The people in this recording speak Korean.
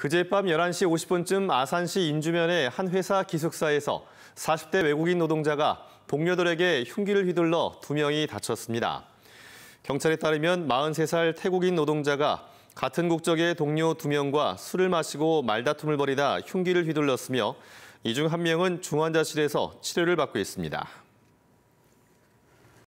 그제 밤 11시 50분쯤 아산시 인주면의 한 회사 기숙사에서 40대 외국인 노동자가 동료들에게 흉기를 휘둘러 두 명이 다쳤습니다. 경찰에 따르면 43살 태국인 노동자가 같은 국적의 동료 두명과 술을 마시고 말다툼을 벌이다 흉기를 휘둘렀으며 이 중 한 명은 중환자실에서 치료를 받고 있습니다.